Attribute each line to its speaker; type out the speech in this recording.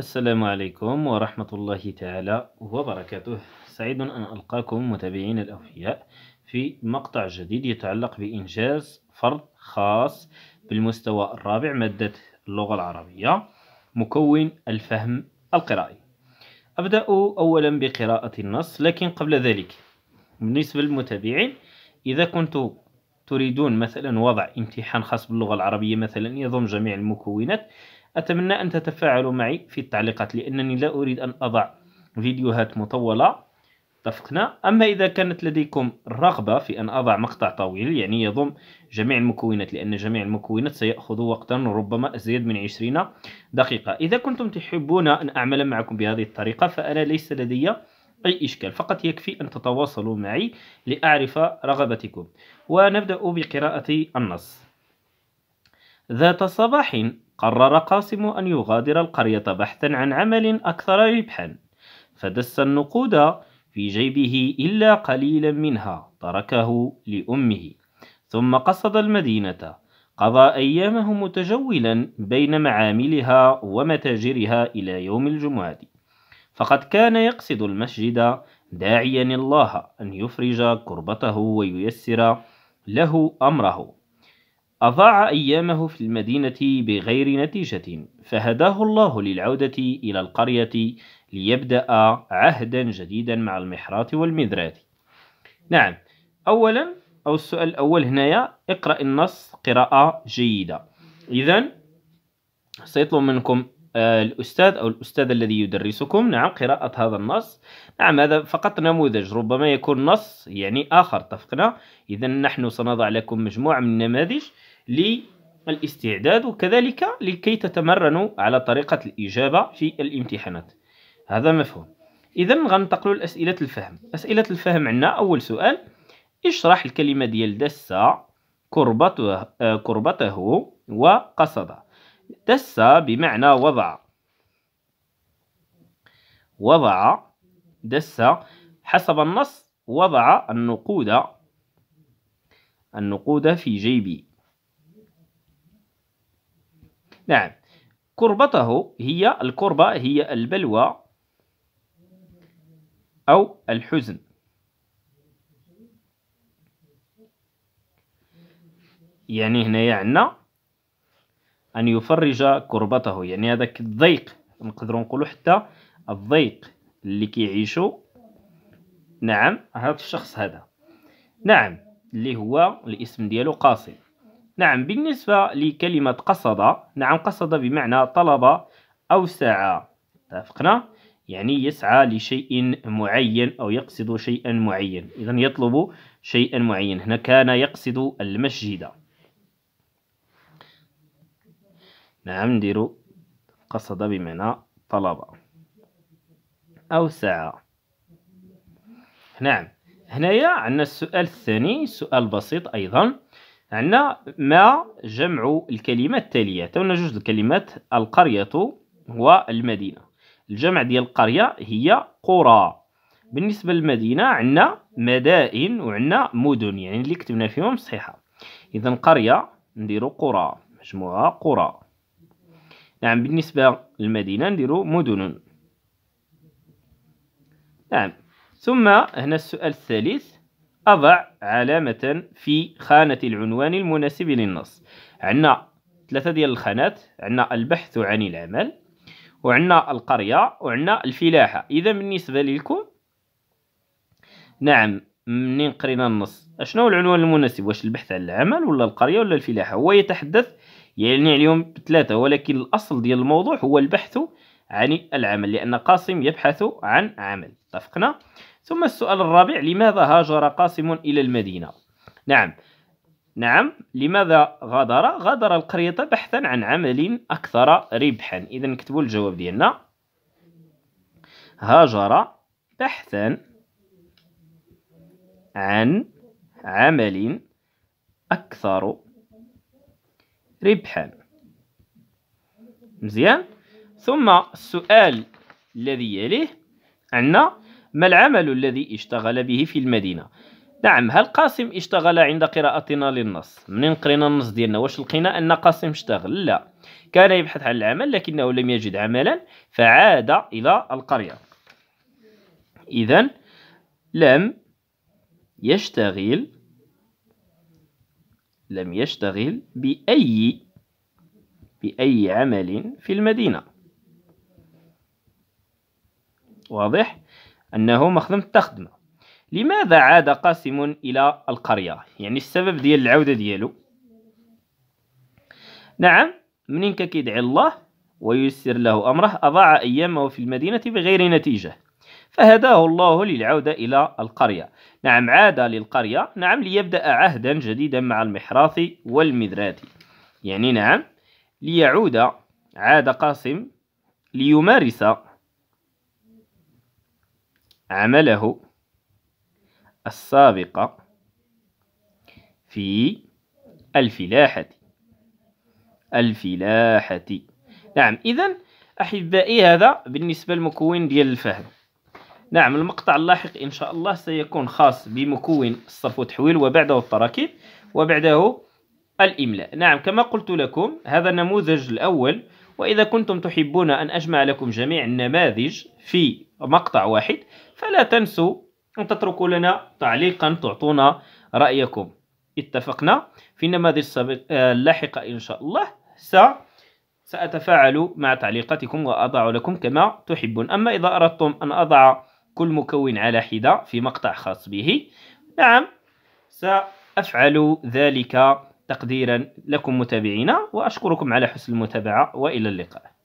Speaker 1: السلام عليكم ورحمة الله تعالى وبركاته سعيد أن ألقاكم متابعين الأوفياء في مقطع جديد يتعلق بإنجاز فرض خاص بالمستوى الرابع مادة اللغة العربية مكون الفهم القرائي أبدأ أولا بقراءة النص لكن قبل ذلك بالنسبة للمتابعين إذا كنتم تريدون مثلا وضع امتحان خاص باللغة العربية مثلا يضم جميع المكونات أتمنى أن تتفاعلوا معي في التعليقات لأنني لا أريد أن أضع فيديوهات مطولة اتفقنا أما إذا كانت لديكم الرغبة في أن أضع مقطع طويل يعني يضم جميع المكونات لأن جميع المكونات سيأخذ وقتا ربما أزيد من 20 دقيقة إذا كنتم تحبون أن أعمل معكم بهذه الطريقة فأنا ليس لدي أي إشكال فقط يكفي أن تتواصلوا معي لأعرف رغبتكم ونبدأ بقراءة النص ذات صباح قرر قاسم أن يغادر القرية بحثا عن عمل أكثر ربحا فدس النقود في جيبه إلا قليلا منها تركه لأمه ثم قصد المدينة قضى أيامه متجولا بين معاملها ومتاجرها إلى يوم الجمعة فقد كان يقصد المسجد داعيا الله أن يفرج كربته وييسر له أمره أضاع أيامه في المدينة بغير نتيجة، فهداه الله للعودة إلى القرية ليبدأ عهدا جديدا مع المحرات والمذرات. نعم، أولا أو السؤال الأول هنايا اقرأ النص قراءة جيدة. إذا سيطلب منكم آه، الأستاذ أو الأستاذ الذي يدرسكم نعم قراءة هذا النص نعم هذا فقط نموذج ربما يكون نص يعني آخر اتفقنا إذا نحن سنضع لكم مجموعة من النماذج للاستعداد وكذلك لكي تتمرنوا على طريقة الإجابة في الامتحانات هذا مفهوم إذا غننتقلوا لأسئلة الفهم أسئلة الفهم عندنا أول سؤال اشرح الكلمة ديال دس كربته, آه، كربته وقصده دس بمعنى وضع وضع دس حسب النص وضع النقود النقود في جيبي نعم كربته هي الكربة هي البلوى أو الحزن يعني هنا عندنا أن يفرج كربته يعني هذاك الضيق نقدروا نقولوا حتى الضيق اللي كيعيشو نعم هذا الشخص هذا نعم اللي هو الاسم ديالو قاصد نعم بالنسبة لكلمة قصد نعم قصد بمعنى طلب أو سعى اتفقنا يعني يسعى لشيء معين أو يقصد شيئا معين إذا يطلب شيئا معين هنا كان يقصد المسجد نعم نديرو قصد بمعنى طلب ساعة نعم هنايا عندنا السؤال الثاني سؤال بسيط أيضا عندنا ما جمع الكلمات التالية تونا جوج الكلمات القرية والمدينة الجمع ديال القرية هي قرى بالنسبة للمدينة عندنا مدائن وعندنا مدن يعني اللي كتبنا فيهم صحيحة إذا قرية نديرو قرى مجموعة قرى نعم بالنسبة للمدينة نديرو مدن نعم ثم هنا السؤال الثالث أضع علامة في خانة العنوان المناسب للنص عندنا ثلاثة ديال الخانات عندنا البحث عن العمل وعندنا القرية وعندنا الفلاحة إذا بالنسبة لكم نعم منين قرينا النص اشنو العنوان المناسب واش البحث عن العمل ولا القرية ولا الفلاحة هو يتحدث يعني اليوم بثلاثة ولكن الأصل ديال الموضوع هو البحث عن العمل لأن قاسم يبحث عن عمل اتفقنا ثم السؤال الرابع لماذا هاجر قاسم إلى المدينة نعم نعم لماذا غادر غادر القرية بحثا عن عمل أكثر ربحا إذا نكتبوا الجواب ديالنا هاجر بحثا عن عمل أكثر ربحا مزيان ثم السؤال الذي يليه عندنا ما العمل الذي اشتغل به في المدينة نعم هل قاسم اشتغل عند قراءتنا للنص منين قرينا النص ديالنا واش لقينا ان قاسم اشتغل لا كان يبحث عن العمل لكنه لم يجد عملا فعاد الى القرية اذا لم يشتغل لم يشتغل بأي بأي عمل في المدينة واضح أنه مخدم تخدمة لماذا عاد قاسم إلى القرية يعني السبب ديال العودة ديالو نعم منين كيدعي الله ويسر له أمره أضاع أيامه في المدينة بغير نتيجة فهداه الله للعودة إلى القرية نعم عاد للقرية نعم ليبدأ عهدا جديدا مع المحراث والمذراث يعني نعم ليعود عاد قاسم ليمارس عمله السابق في الفلاحة الفلاحة نعم إذا أحبائي هذا بالنسبة للمكون ديال الفهم نعم المقطع اللاحق إن شاء الله سيكون خاص بمكون الصرف والتحويل وبعده التراكيب وبعده الإملاء نعم كما قلت لكم هذا النموذج الأول وإذا كنتم تحبون أن أجمع لكم جميع النماذج في مقطع واحد فلا تنسوا أن تتركوا لنا تعليقا تعطونا رأيكم اتفقنا في النماذج آه، اللاحقة إن شاء الله س سأتفاعل مع تعليقاتكم وأضع لكم كما تحبون أما إذا أردتم أن أضع كل مكون على حدة في مقطع خاص به نعم سأفعل ذلك تقديرا لكم متابعينا وأشكركم على حسن المتابعة وإلى اللقاء